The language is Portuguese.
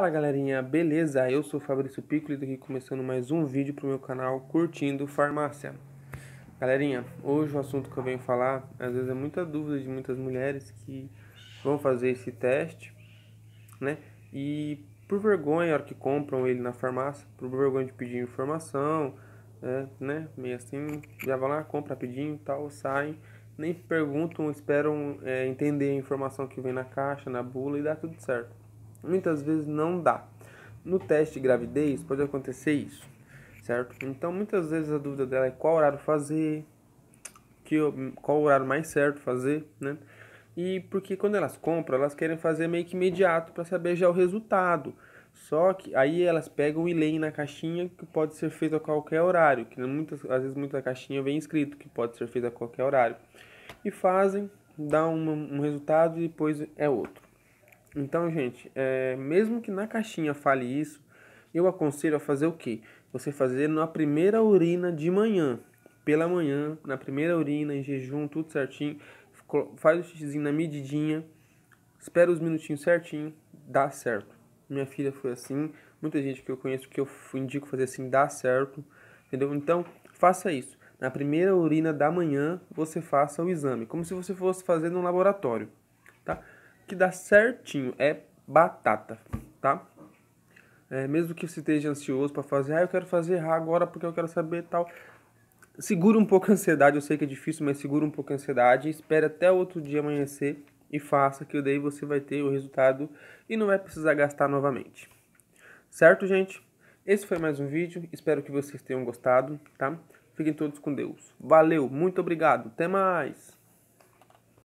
Fala galerinha, beleza? Eu sou Fabrício Piccoli, aqui começando mais um vídeo para o meu canal Curtindo Farmácia. Galerinha, hoje o assunto que eu venho falar, às vezes é muita dúvida de muitas mulheres que vão fazer esse teste, né? E por vergonha, a hora que compram ele na farmácia, por vergonha de pedir informação, é, né? Meio assim, já vão lá, compra rapidinho tal, saem, nem perguntam, esperam é, entender a informação que vem na caixa, na bula e dá tudo certo. Muitas vezes não dá. No teste de gravidez pode acontecer isso, certo? Então muitas vezes a dúvida dela é qual horário fazer, que, qual horário mais certo fazer, né? E porque quando elas compram, elas querem fazer meio que imediato para saber já o resultado. Só que aí elas pegam e leem na caixinha que pode ser feito a qualquer horário, que muitas às vezes muita caixinha vem escrito que pode ser feito a qualquer horário. E fazem, dá um, um resultado e depois é outro. Então, gente, é, mesmo que na caixinha fale isso, eu aconselho a fazer o quê? Você fazer na primeira urina de manhã. Pela manhã, na primeira urina, em jejum, tudo certinho. Faz o xixizinho na medidinha. Espera os minutinhos certinho. Dá certo. Minha filha foi assim. Muita gente que eu conheço que eu indico fazer assim, dá certo. Entendeu? Então, faça isso. Na primeira urina da manhã, você faça o exame. Como se você fosse fazer no laboratório. Tá? que dá certinho é batata, tá? É, mesmo que você esteja ansioso para fazer, ah, eu quero fazer agora porque eu quero saber tal. Segura um pouco a ansiedade, eu sei que é difícil, mas segura um pouco a ansiedade, espere até outro dia amanhecer e faça, que daí você vai ter o resultado e não vai precisar gastar novamente. Certo, gente? Esse foi mais um vídeo, espero que vocês tenham gostado, tá? Fiquem todos com Deus. Valeu, muito obrigado, até mais!